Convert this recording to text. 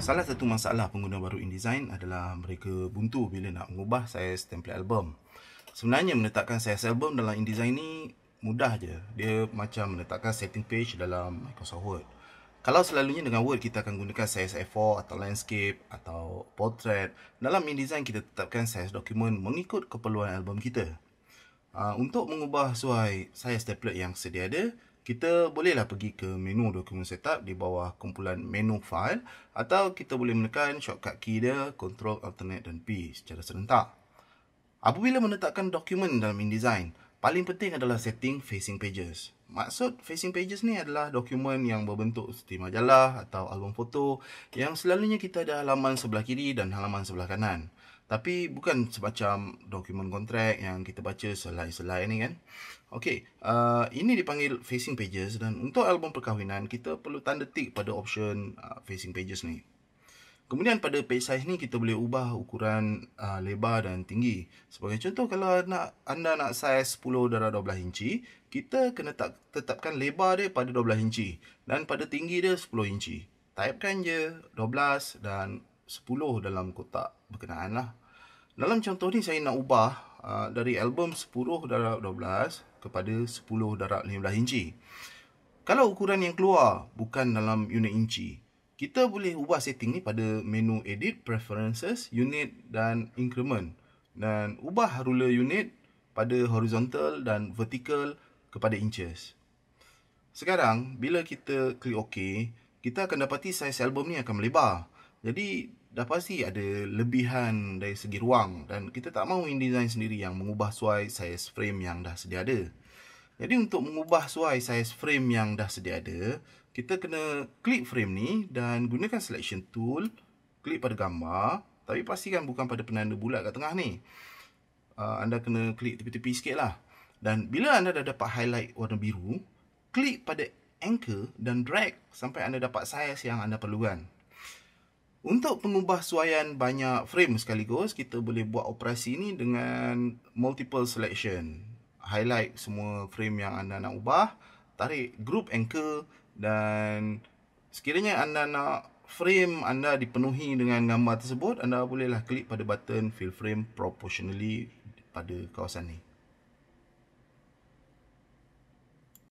Salah satu masalah pengguna baru InDesign adalah mereka buntu bila nak mengubah saiz template album. Sebenarnya menetapkan saiz album dalam InDesign ni mudah je. Dia macam menetapkan setting page dalam Microsoft Word. Kalau selalunya dengan Word kita akan gunakan saiz a 4 atau landscape atau portrait, dalam InDesign kita tetapkan saiz dokumen mengikut keperluan album kita. Ah, untuk mengubah suai saiz template yang sedia ada, kita bolehlah pergi ke menu dokumen setup di bawah kumpulan menu file atau kita boleh menekan shortcut key dia Ctrl Alternate dan P secara serentak. Apabila menetapkan dokumen dalam InDesign, paling penting adalah setting facing pages. Maksud facing pages ni adalah dokumen yang berbentuk seperti majalah atau album foto yang selalunya kita ada halaman sebelah kiri dan halaman sebelah kanan. Tapi bukan semacam dokumen kontrak yang kita baca selai-selai ni kan. Okey, uh, ini dipanggil facing pages dan untuk album perkahwinan kita perlu tanda tik pada option uh, facing pages ni. Kemudian pada page size ni kita boleh ubah ukuran uh, lebar dan tinggi. Sebagai contoh kalau nak anda nak size 10 darab 12 inci, kita kena tak, tetapkan lebar dia pada 12 inci dan pada tinggi dia 10 inci. Typekan je 12 dan 10 dalam kotak berkenaan lah. Dalam contoh ni saya nak ubah uh, dari album 10 darab 12 kepada 10 darab 15 inci. Kalau ukuran yang keluar bukan dalam unit inci, kita boleh ubah setting ni pada menu edit, preferences, unit dan increment. Dan ubah ruler unit pada horizontal dan vertical kepada inches. Sekarang, bila kita klik OK, kita akan dapati saiz album ni akan melebar. Jadi, dah pasti ada lebihan dari segi ruang dan kita tak mahu InDesign sendiri yang mengubah suai size frame yang dah sedia ada. Jadi untuk mengubah suai size frame yang dah sedia ada, kita kena klik frame ni dan gunakan selection tool, klik pada gambar, tapi pastikan bukan pada penanda bulat kat tengah ni. Ah, anda kena klik tepi-tepi sikit lah. Dan bila anda dah dapat highlight warna biru, klik pada anchor dan drag sampai anda dapat size yang anda perlukan. Untuk pengubah suaian banyak frame sekaligus, kita boleh buat operasi ini dengan multiple selection. Highlight semua frame yang anda nak ubah, tarik group anchor dan sekiranya anda nak frame anda dipenuhi dengan gambar tersebut, anda bolehlah klik pada button fill frame proportionally pada kawasan ini.